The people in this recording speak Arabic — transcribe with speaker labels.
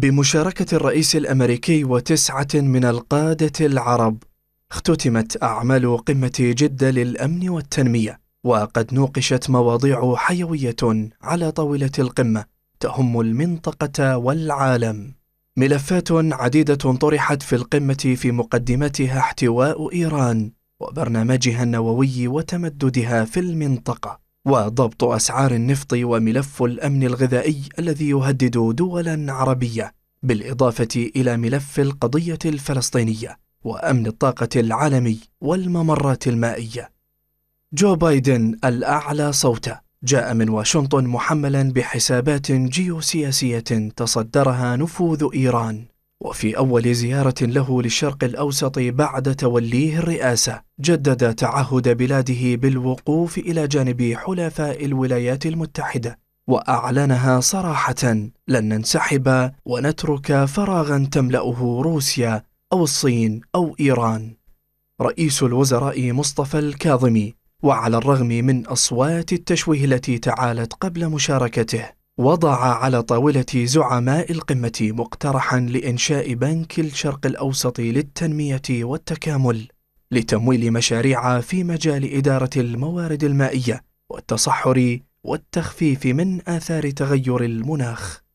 Speaker 1: بمشاركة الرئيس الأمريكي وتسعة من القادة العرب اختتمت أعمال قمة جدة للأمن والتنمية وقد نوقشت مواضيع حيوية على طاولة القمة تهم المنطقة والعالم ملفات عديدة طرحت في القمة في مقدمتها احتواء إيران وبرنامجها النووي وتمددها في المنطقة وضبط أسعار النفط وملف الأمن الغذائي الذي يهدد دولا عربية بالإضافة إلى ملف القضية الفلسطينية وأمن الطاقة العالمي والممرات المائية جو بايدن الأعلى صوتا جاء من واشنطن محملا بحسابات جيوسياسية تصدرها نفوذ إيران وفي أول زيارة له للشرق الأوسط بعد توليه الرئاسة جدد تعهد بلاده بالوقوف إلى جانب حلفاء الولايات المتحدة وأعلنها صراحة لن ننسحب ونترك فراغا تملأه روسيا أو الصين أو إيران رئيس الوزراء مصطفى الكاظمي وعلى الرغم من أصوات التشويه التي تعالت قبل مشاركته وضع على طاولة زعماء القمة مقترحا لإنشاء بنك الشرق الأوسط للتنمية والتكامل لتمويل مشاريع في مجال إدارة الموارد المائية والتصحر والتخفيف من آثار تغير المناخ